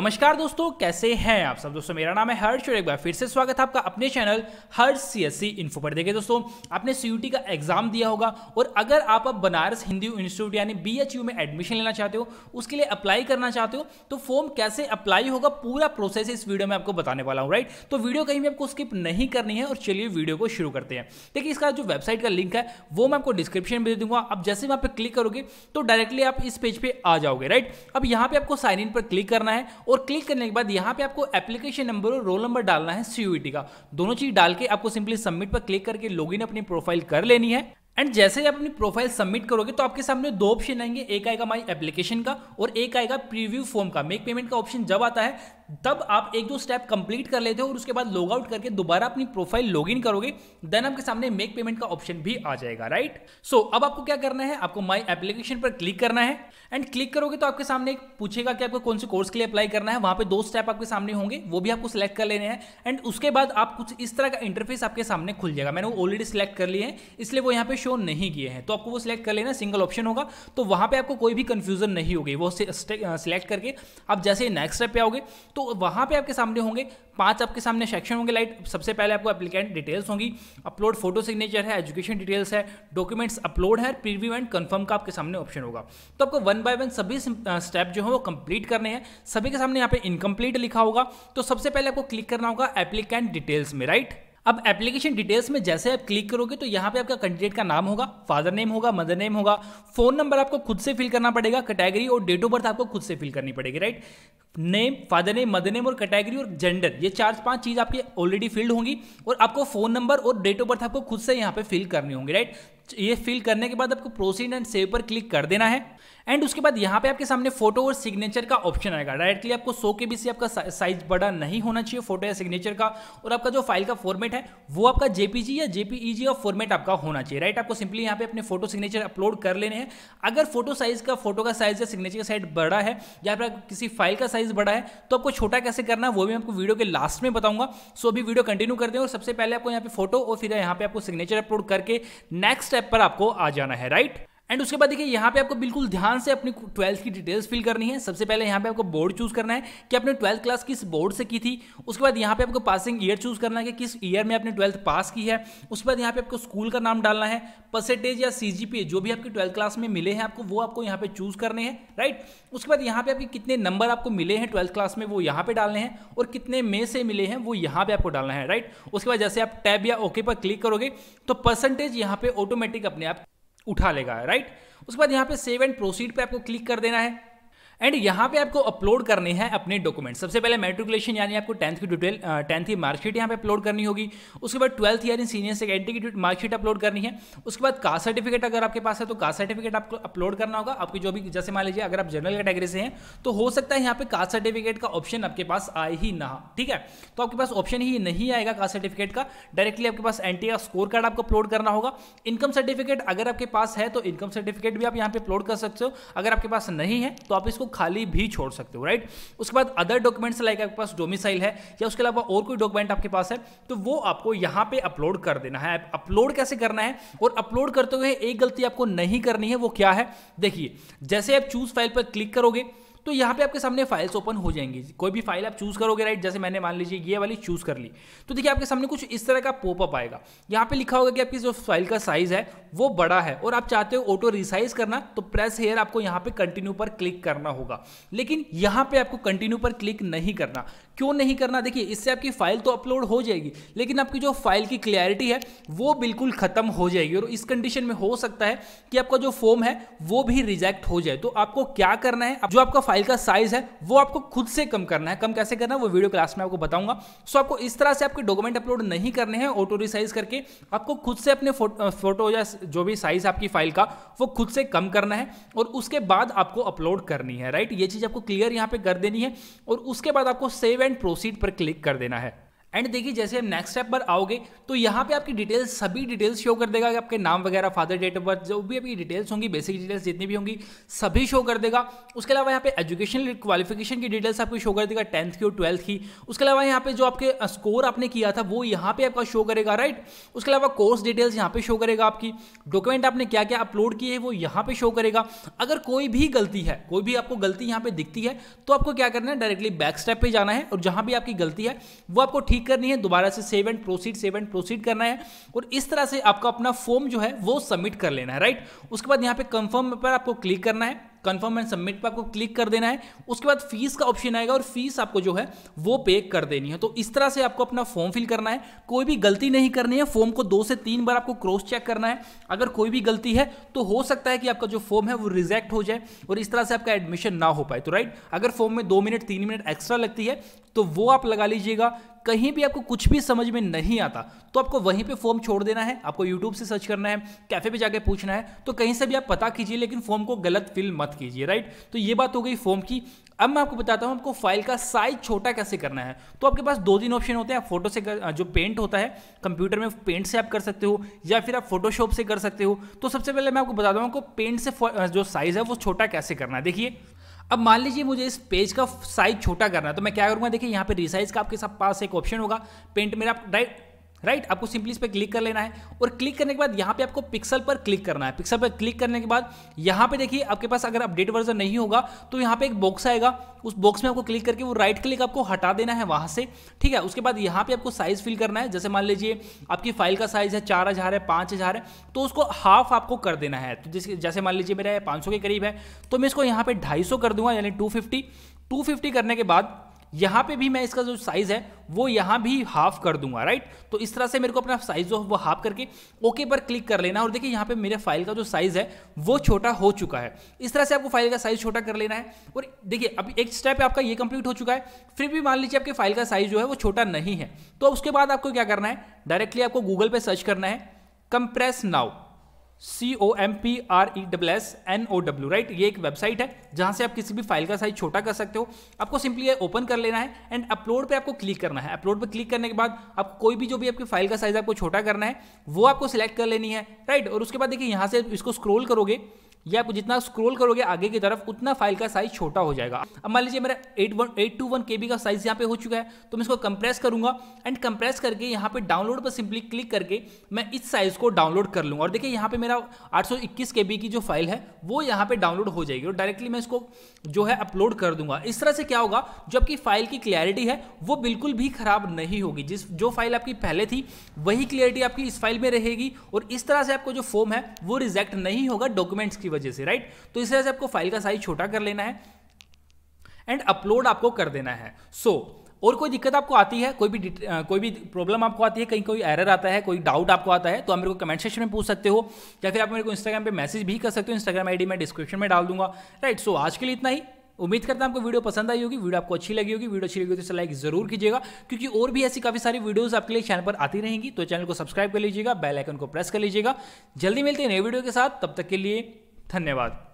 नमस्कार दोस्तों कैसे हैं आप सब दोस्तों मेरा नाम है हर्ष और एक बार फिर से स्वागत है आपका अपने channel Harsh C S C info पर देखिए दोस्तों आपने सी का एग्जाम दिया होगा और अगर आप अब बनारस हिंदू इंस्टीट्यूट यानी बी में एडमिशन लेना चाहते हो उसके लिए अप्लाई करना चाहते हो तो फॉर्म कैसे अप्लाई होगा पूरा प्रोसेस इस वीडियो में आपको बताने वाला हूँ राइट तो वीडियो कहीं भी आपको स्किप नहीं करनी है और चलिए वीडियो को शुरू करते हैं देखिए इसका जो वेबसाइट का लिंक है वो मैं आपको डिस्क्रिप्शन में दे दूंगा आप जैसे वहाँ पर क्लिक करोगे तो डायरेक्टली आप इस पेज पर आ जाओगे राइट अब यहाँ पर आपको साइन इन पर क्लिक करना है और क्लिक करने के बाद यहाँ पे आपको एप्लीकेशन नंबर और रोल नंबर डालना है सीयूईटी e का दोनों चीज डाल के आपको सिंपली सबमिट पर क्लिक करके लॉगिन अपनी प्रोफाइल कर लेनी है एंड जैसे ही आप अपनी प्रोफाइल सबमिट करोगे तो आपके सामने दो ऑप्शन आएंगे एक आएगा माई एप्लीकेशन का और एक आएगा प्रीव्यू फॉर्म का मेक पेमेंट का ऑप्शन जब आता है तब आप एक दो स्टेप कंप्लीट कर लेते हो और उसके बाद लॉग आउट करके दोबारा अपनी प्रोफाइल लॉग इन करोगे देन आपके सामने मेक पेमेंट का ऑप्शन भी आ जाएगा राइट सो so, अब आपको क्या करना है आपको माई एप्लीकेशन पर क्लिक करना है एंड क्लिक करोगे तो आपके सामने एक पूछेगा कि आपको कौन से कोर्स के लिए अप्लाई करना है वहां पर दो स्टेप आपके सामने होंगे वो भी आपको सिलेक्ट कर लेने हैं एंड उसके बाद आप कुछ इस तरह का इंटरफेस आपके सामने खुल जाएगा मैंने वो ऑलरेडी सिलेक्ट कर लिए हैं इसलिए वो यहाँ पे शो शो नहीं किए हैं तो आपको वो सिलेक्ट कर लेना सिंगल ऑप्शन होगा तो वहां पे आपको कोई भी कंफ्यूजन नहीं होगी वो सिलेक्ट uh, uh, करके आप जैसे नेक्स्ट स्टेप पे आओगे तो वहां पे आपके सामने होंगे पांच आपके सामने सेक्शन होंगे लाइट सबसे पहले आपको एप्लीकेंट डिटेल्स होंगी अपलोड फोटो सिग्नेचर है एजुकेशन डिटेल्स है डॉक्यूमेंट्स अपलोड है प्रीव्यू एंड कंफर्म का आपके सामने ऑप्शन होगा तो आपको वन बाय वन सभी स्टेप uh, जो है वो कंप्लीट करने हैं सभी के सामने यहाँ पे इनकम्प्लीट लिखा होगा तो सबसे पहले आपको क्लिक करना होगा एप्लीकेंट डिटेल्स में राइट right? अब एप्लीकेशन डिटेल्स में जैसे आप क्लिक करोगे तो यहाँ पे आपका कैंडिडेट का नाम होगा फादर नेम होगा मदर नेम होगा फोन नंबर आपको खुद से फिल करना पड़ेगा कैटेगरी और डेट ऑफ बर्थ आपको खुद से फिल करनी पड़ेगी right name father name mother name और कैटेगरी और जेंडर ये चार पांच चीज आपकी ऑलरेडी फिल्ड होंगी और आपको फोन नंबर और डेट ऑफ बर्थ आपको खुद से यहाँ पे फिल करनी होंगी राइट ये फिल करने के बाद आपको प्रोसीड एंड सेव पर क्लिक कर देना है एंड उसके बाद यहाँ पे आपके सामने फोटो और सिग्नेचर का ऑप्शन आएगा डायरेक्टली आपको सो के बी से आपका साइज बड़ा नहीं होना चाहिए फोटो या सिग्नेचर का और आपका जो फाइल का फॉर्मेट है वो आपका जेपीजी या जेपीईजी का फॉर्मेट आपका होना चाहिए राइट आपको सिंपली यहाँ पे अपने फोटो सिग्नेचर अपलोड कर लेने हैं अगर फोटो साइज का फोटो का साइज या सिग्नेचर का साइज बड़ा है या फिर किसी फाइल का साइज बड़ा है तो आपको छोटा कैसे करना है वो भी आपको वीडियो के लास्ट में बताऊंगा सो अभी वीडियो कंटिन्यू कर दें और सबसे पहले आपको यहाँ पे फोटो और फिर यहाँ पे आपको सिग्नेचर अपलोड करके नेक्स्ट स्टेप पर आपको आ जाना है राइट एंड उसके बाद देखिए यहाँ पे आपको बिल्कुल ध्यान से अपनी ट्वेल्थ की डिटेल्स फिल करनी है सबसे पहले यहाँ पे आपको बोर्ड चूज करना है कि आपने ट्वेल्थ क्लास किस बोर्ड से की थी उसके बाद यहाँ पे आपको पासिंग ईयर चूज करना है कि किस ईयर में आपने ट्वेल्थ पास की है उसके बाद यहाँ पे आपको स्कूल का नाम डालना है परसेंटेज या सी जो भी आपकी ट्वेल्थ क्लास में मिले हैं आपको वो आपको यहाँ पे चूज करने हैं राइट उसके बाद यहाँ पे आपके कितने नंबर आपको मिले हैं ट्वेल्थ क्लास में वो यहाँ पे डालने हैं और कितने मे से मिले हैं वो यहाँ पे आपको डालना है राइट उसके बाद जैसे आप टैब या ओके पर क्लिक करोगे तो परसेंटेज यहाँ पे ऑटोमेटिक अपने आप उठा लेगा राइट उसके बाद यहाँ पे सेव एंड प्रोसीड पे आपको क्लिक कर देना है एंड यहाँ पे आपको अपलोड करने हैं अपने डॉक्यूमेंट सबसे पहले मेट्रिकुलेशन यानी आपको टेंथ की डिटेल टेंथ की मार्कशीट यहाँ पे अपलोड करनी होगी उसके बाद ट्वेल्थ यानी सीनियर सेकेंडरी की मार्कशीट अपलोड करनी है उसके बाद कास्ट सर्टिफिकेट अगर आपके पास है तो कास्ट सर्टिफिकेट आपको अपलोड करना होगा आपकी जो भी जैसे मान लीजिए अगर आप जनरल कैटेगरी से हैं तो हो सकता है यहाँ पे कास्ट सर्टिफिकेट का ऑप्शन आपके पास आए ही ना ठीक है तो आपके पास ऑप्शन ही नहीं आएगा कास्ट सर्टिफिकेट का डायरेक्टली आपके पास एन का स्कोर कार्ड आपको अपलोड करना होगा इनकम सर्टिफिकेट अगर आपके पास है तो इनकम सर्टिफिकेट भी आप यहाँ पे अपलोड कर सकते हो अगर आपके पास नहीं है तो आप इसको खाली भी छोड़ सकते हो राइट उसके बाद अदर डॉक्यूमेंट्स लाइक आपके पास डोमिसाइल है या उसके अलावा और कोई डॉक्यूमेंट आपके पास है तो वो आपको यहां पर अपलोड कर देना है अपलोड कैसे करना है और अपलोड करते हुए एक गलती आपको नहीं करनी है वो क्या है देखिए जैसे आप चूज फाइल पर क्लिक करोगे तो यहाँ पे आपके सामने फाइल्स ओपन हो जाएंगी कोई भी फाइल आप चूज करोगे राइट जैसे मैंने मान लीजिए ये वाली चूज कर ली तो देखिए आपके सामने कुछ इस तरह का पोपअप आएगा यहाँ पे लिखा होगा कि आपकी जो फाइल का साइज है वो बड़ा है और आप चाहते हो ऑटो रिसाइज करना तो प्रेस हेयर आपको यहाँ पे कंटिन्यू पर क्लिक करना होगा लेकिन यहाँ पे आपको कंटिन्यू पर क्लिक नहीं करना क्यों नहीं करना देखिए इससे आपकी फाइल तो अपलोड हो जाएगी लेकिन आपकी जो फाइल की क्लियरिटी है वो बिल्कुल खत्म हो जाएगी और इस कंडीशन में हो सकता है कि आपका जो फॉर्म है वो भी रिजेक्ट हो जाए तो आपको क्या करना है जो आपका फाइल का साइज है वो आपको खुद से कम करना है कम कैसे करना है वो वीडियो क्लास में आपको बताऊंगा सो आपको इस तरह से आपके डॉक्यूमेंट अपलोड नहीं करने हैं ऑटो रिसाइज करके आपको खुद से अपने फोटो या जो भी साइज आपकी फाइल का वो खुद से कम करना है और उसके बाद आपको अपलोड करनी है राइट ये चीज आपको क्लियर यहाँ पे कर देनी है और उसके बाद आपको सेव एंड एंड प्रोसीड पर क्लिक कर देना है एंड देखिए जैसे हम नेक्स्ट स्टेप पर आओगे तो यहाँ पे आपकी डिटेल्स सभी डिटेल्स शो कर देगा आपके नाम वगैरह फादर डेट ऑफ बर्थ जो भी आपकी डिटेल्स होंगी बेसिक डिटेल्स जितनी भी होंगी सभी शो कर देगा उसके अलावा यहाँ पे एजुकेशन क्वालिफिकेशन की डिटेल्स आपको शो कर देगा टेंथ की और ट्वेल्थ की उसके अलावा यहाँ पे जो आपके स्कोर आपने किया था वो यहाँ पे आपका शो करेगा राइट उसके अलावा कोर्स डिटेल्स यहाँ पे शो करेगा आपकी डॉक्यूमेंट आपने क्या क्या अपलोड किए वो यहाँ पे शो करेगा अगर कोई भी गलती है कोई भी आपको गलती यहाँ पे दिखती है तो आपको क्या करना है डायरेक्टली बैक स्टेप पे जाना है और जहाँ भी आपकी गलती है वो आपको ठीक ठीक करनी है दोबारा से save and proceed save and proceed करना है और इस तरह से आपका अपना फॉर्म जो है वो सबमिट कर लेना है राइट उसके बाद यहाँ पे कंफर्म पर आपको क्लिक करना है कंफर्म एंड सबमिट पर आपको क्लिक कर देना है उसके बाद फीस का ऑप्शन आएगा और फीस आपको जो है वो पे कर देनी है तो इस तरह से आपको अपना फॉर्म फिल करना है कोई भी गलती नहीं करनी है फॉर्म को दो से तीन बार आपको क्रॉस चेक करना है अगर कोई भी गलती है तो हो सकता है कि आपका जो फॉर्म है वो रिजेक्ट हो जाए और इस तरह से आपका एडमिशन ना हो पाए तो राइट अगर फॉर्म में दो मिनट तीन मिनट एक्स्ट्रा लगती है तो वो आप लगा लीजिएगा कहीं भी आपको कुछ भी समझ में नहीं आता तो आपको वहीं पे फॉर्म छोड़ देना है आपको यूट्यूब से सर्च करना है कैफे पे जाके पूछना है तो कहीं से भी आप पता कीजिए लेकिन फॉर्म को गलत फिल मत कीजिए राइट तो ये बात हो गई फॉर्म की अब मैं आपको बताता हूँ आपको फाइल का साइज छोटा कैसे करना है तो आपके पास दो तीन ऑप्शन होते हैं फोटो से कर, जो पेंट होता है कंप्यूटर में पेंट से आप कर सकते हो या फिर आप फोटोशॉप से कर सकते हो तो सबसे पहले मैं आपको बताता हूँ आपको पेंट से जो साइज है वो छोटा कैसे करना है देखिए अब मान लीजिए मुझे इस पेज का साइज छोटा करना है तो मैं क्या करूँगा देखिए यहाँ पे रिसाइज का आपके सब पास एक ऑप्शन होगा पेंट मेरा डायरेक्ट राइट right? आपको सिंपली इस पर क्लिक कर लेना है और क्लिक करने के बाद यहाँ पे आपको पिक्सल पर क्लिक करना है पिक्सल पर क्लिक करने के बाद यहाँ पे देखिए आपके पास अगर अपडेट वर्जन नहीं होगा तो यहाँ पे एक बॉक्स आएगा उस बॉक्स में आपको क्लिक करके वो राइट क्लिक आपको हटा देना है वहाँ से ठीक है उसके बाद यहाँ पे आपको साइज फिल करना है जैसे मान लीजिए आपकी फाइल का साइज है चार हजार है पाँच हजार है तो उसको हाफ आपको कर देना है तो जैसे जैसे मान लीजिए मेरा पाँच के करीब है तो मैं इसको यहाँ पे ढाई कर दूंगा यानी टू फिफ्टी करने के बाद यहां पे भी मैं इसका जो साइज़ है वो यहां भी हाफ कर दूंगा राइट तो इस तरह से मेरे को अपना साइज़ जो वो हाफ करके ओके पर क्लिक कर लेना और देखिए यहां पे मेरे फाइल का जो साइज़ है वो छोटा हो चुका है इस तरह से आपको फाइल का साइज़ छोटा कर लेना है और देखिए अब एक स्टेप आपका ये कंप्लीट हो चुका है फिर भी मान लीजिए आपके फाइल का साइज़ जो है वो छोटा नहीं है तो उसके बाद आपको क्या करना है डायरेक्टली आपको गूगल पर सर्च करना है compress now C O M P R E double S N O W right ये एक वेबसाइट है जहां से आप किसी भी फाइल का साइज छोटा कर सकते हो आपको सिंपली ये ओपन कर लेना है एंड अपलोड पे आपको क्लिक करना है अपलोड पे क्लिक करने के बाद आप कोई भी जो भी आपकी फाइल का साइज आपको छोटा करना है वो आपको सिलेक्ट कर लेनी है राइट और उसके बाद देखिए यहाँ से इसको स्क्रोल करोगे ये आप जितना स्क्रोल करोगे आगे की तरफ उतना फाइल का साइज छोटा हो जाएगा अब मान लीजिए मेरा eight one eight two one K B का साइज यहाँ पे हो चुका है तो मैं इसको कंप्रेस करूंगा एंड कंप्रेस करके यहाँ पे डाउनलोड पर सिंपली क्लिक करके मैं इस साइज को डाउनलोड कर लूँगा और देखिए यहाँ पे मेरा आठ सौ इक्कीस के बी की जो फाइल है वो यहाँ पे डाउनलोड हो जाएगी और डायरेक्टली मैं इसको जो है अपलोड कर दूंगा इस तरह से क्या होगा जो आपकी फाइल की क्लियरिटी है वो बिल्कुल भी खराब नहीं होगी जिस जो फाइल आपकी पहले थी वही क्लियरिटी आपकी इस फाइल में रहेगी और इस तरह से आपको जो फॉर्म है वो रिजेक्ट नहीं होगा डॉक्यूमेंट्स की की वजह से राइट तो इस तरह से आपको फाइल का साइज छोटा कर लेना है एंड अपलोड आपको कर देना है सो so, और कोई दिक्कत आपको आती है कोई भी कोई भी प्रॉब्लम आपको आती है कहीं कोई एरर आता है कोई डाउट आपको आता है तो आप मेरे को कमेंट सेक्शन में पूछ सकते हो या फिर आप मेरे को इंस्टाग्राम पे मैसेज भी कर सकते हो इंस्टाग्राम आईडी मैं डिस्क्रिप्शन में डाल दूंगा राइट सो आज के लिए इतना ही उम्मीद करता हूं आपको वीडियो पसंद आई होगी वीडियो आपको अच्छी लगी होगी वीडियो अच्छी लगी होगी तो लाइक जरूर कीजिएगा क्योंकि और भी ऐसी काफी सारी वीडियोस आपके लिए चैनल पर आती रहेंगी तो चैनल को सब्सक्राइब कर लीजिएगा बेल आइकन को प्रेस कर लीजिएगा जल्दी मिलते हैं नए वीडियो के साथ तब तक के लिए धन्यवाद